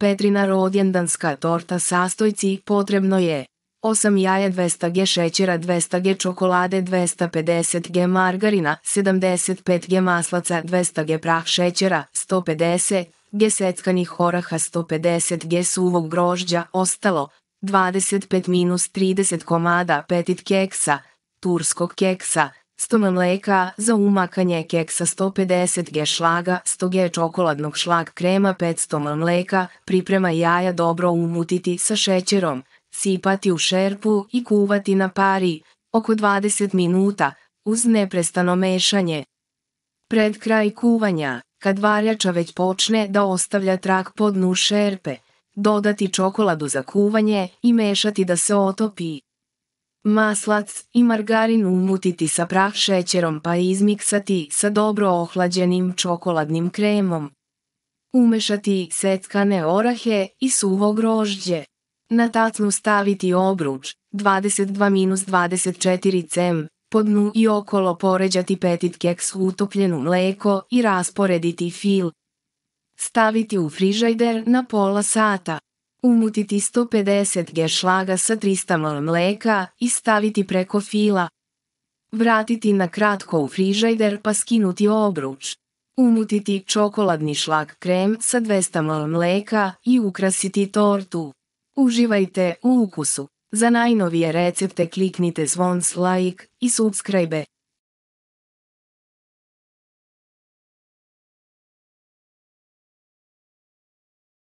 Petrina rodjendanska torta sastojci potrebno je 8 jaja 200 g šećera 200 g čokolade 250 g margarina 75 g maslaca 200 g prah šećera 150 g seckanih oraha 150 g suvog grožđa ostalo 25-30 komada petit keksa turskog keksa 100 mleka, za umakanje keksa 150 g šlaga, 100 g čokoladnog šlag krema 500 ml mleka, priprema jaja dobro umutiti sa šećerom, sipati u šerpu i kuvati na pari, oko 20 minuta, uz neprestano mešanje. Pred kraj kuvanja, kad varjača već počne da ostavlja trak po dnu šerpe, dodati čokoladu za kuvanje i mešati da se otopi maslac i margarin umutiti sa prah šećerom pa izmiksati sa dobro ohlađenim čokoladnim kremom. Umešati seckane orahe i suvo grožđe. Na tacnu staviti obruč, 22-24 cm, po dnu i okolo poređati petit keks utopljenu mleko i rasporediti fil. Staviti u frižajder na pola sata. Umutiti 150 g šlaga sa 300 ml mleka i staviti preko fila. Vratiti na kratko u frižajder pa skinuti obruč. Umutiti čokoladni šlag krem sa 200 ml mleka i ukrasiti tortu. Uživajte u ukusu. Za najnovije recepte kliknite zvon like i subscribe.